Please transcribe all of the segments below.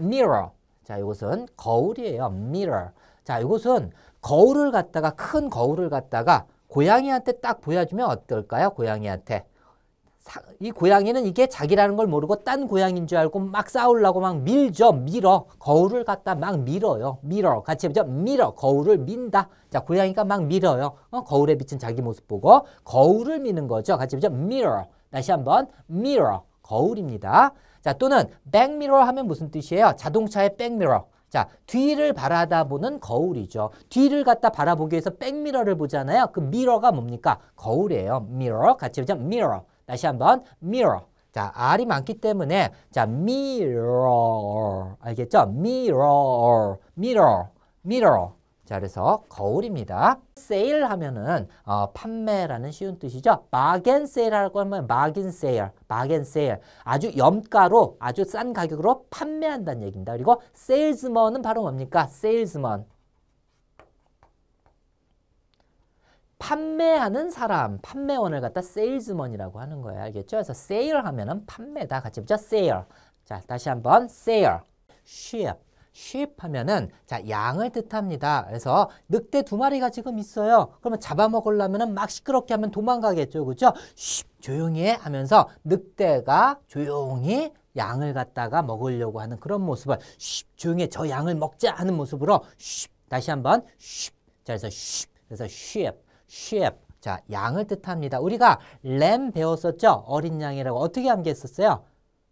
mirror. 자, 이것은 거울이에요. mirror. 자, 이것은 거울을 갖다가 큰 거울을 갖다가 고양이한테 딱 보여주면 어떨까요? 고양이한테. 사, 이 고양이는 이게 자기라는 걸 모르고 딴 고양이인 줄 알고 막 싸우려고 막 밀죠. 밀어. 거울을 갖다 막 밀어요. 밀어. 같이 해보죠. 밀어. 거울을 민다. 자, 고양이가 막 밀어요. 어? 거울에 비친 자기 모습 보고 거울을 미는 거죠. 같이 해보죠. 밀어. 다시 한번 밀어. 거울입니다. 자, 또는 백미러 하면 무슨 뜻이에요? 자동차의 백미러. 자, 뒤를 바라다보는 거울이죠. 뒤를 갖다 바라보기 위해서 백미러를 보잖아요. 그 미러가 뭡니까? 거울이에요. 미러. 같이 보자. 미러. 다시 한번 미러. 자, R이 많기 때문에 자, 미러. 알겠죠? 미러. 미러. 미러. 자, 그래서 거울입니다. 세일 하면은 어, 판매라는 쉬운 뜻이죠. 마겐 세일하고 하면 마긴 세일, 마겐 세일. 아주 염가로 아주 싼 가격으로 판매한다는 얘기입니다. 그리고 세일즈먼은 바로 뭡니까? 세일즈먼. 판매하는 사람, 판매원을 갖다 세일즈먼이라고 하는 거예요. 알겠죠? 그래서 세일 하면은 판매다. 같이 보죠. 세일. 자, 다시 한번 세일. s h sheep 하면은 자 양을 뜻합니다. 그래서 늑대 두 마리가 지금 있어요. 그러면 잡아먹으려면은 막 시끄럽게 하면 도망가겠죠, 그렇죠? 조용히 해 하면서 늑대가 조용히 양을 갖다가 먹으려고 하는 그런 모습을 쉽 조용히 해, 저 양을 먹자 하는 모습으로 쉽 다시 한번 자 그래서 그래서 sheep sheep 자, 양을 뜻합니다. 우리가 램 배웠었죠? 어린 양이라고 어떻게 암기했었어요?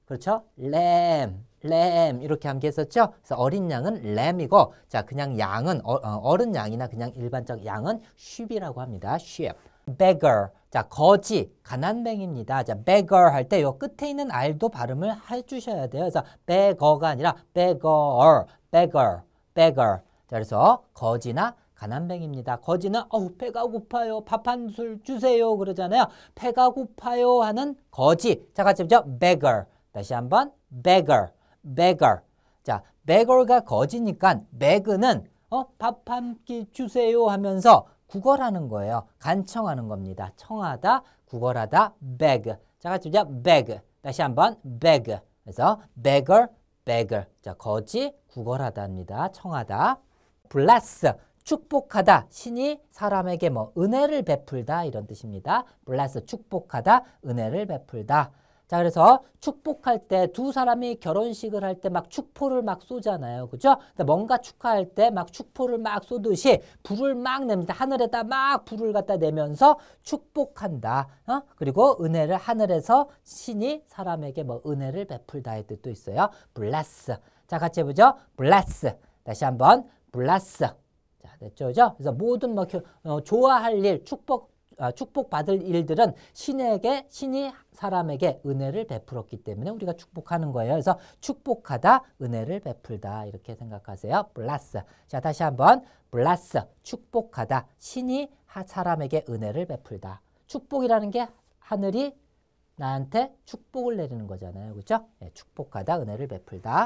그렇죠? 램. 램 이렇게 함께 했었죠. 그래서 어린 양은 램이고 자 그냥 양은 어, 어 어른 양이나 그냥 일반적 양은 쉽이라고 합니다. 쉽. beggar 자 거지 가난뱅입니다. 자 beggar 할때 요 끝에 있는 r도 발음을 해주셔야 돼요. 그래서 beggar가 아니라 beggar beggar beggar 자 그래서 거지나 가난뱅입니다. 거지는 어우 배가 고파요. 밥 한술 주세요 그러잖아요. 배가 고파요 하는 거지. 자 같이 보죠. beggar 다시 한번 beggar beggar. 자, beggar가 거지니까 beg는 어, 밥 한 끼 주세요 하면서 구걸하는 거예요. 간청하는 겁니다. 청하다, 구걸하다, beg. 자, 같이 보자. beg. 다시 한번 beg. 그래서 beggar, beggar. 자, 거지, 구걸하다입니다. 청하다. bless. 축복하다. 신이 사람에게 뭐 은혜를 베풀다 이런 뜻입니다. bless 축복하다. 은혜를 베풀다. 자, 그래서 축복할 때 두 사람이 결혼식을 할 때 막 축포를 막 쏘잖아요. 그죠? 뭔가 축하할 때 막 축포를 막 쏘듯이 불을 막 냅니다. 하늘에다 막 불을 갖다 내면서 축복한다. 어? 그리고 은혜를 하늘에서 신이 사람에게 뭐 은혜를 베풀다의 뜻도 있어요. 블라스. 자, 같이 해보죠. 블라스. 다시 한번 블라스. 자, 됐죠? 그죠? 그래서 모든 뭐 어, 좋아할 일, 축복 아, 축복받을 일들은 신에게 신이 사람에게 은혜를 베풀었기 때문에 우리가 축복하는 거예요. 그래서 축복하다 은혜를 베풀다 이렇게 생각하세요. 블라스. 자 다시 한번 블라스 축복하다 신이 사람에게 은혜를 베풀다. 축복이라는 게 하늘이 나한테 축복을 내리는 거잖아요. 그렇죠? 네, 축복하다 은혜를 베풀다.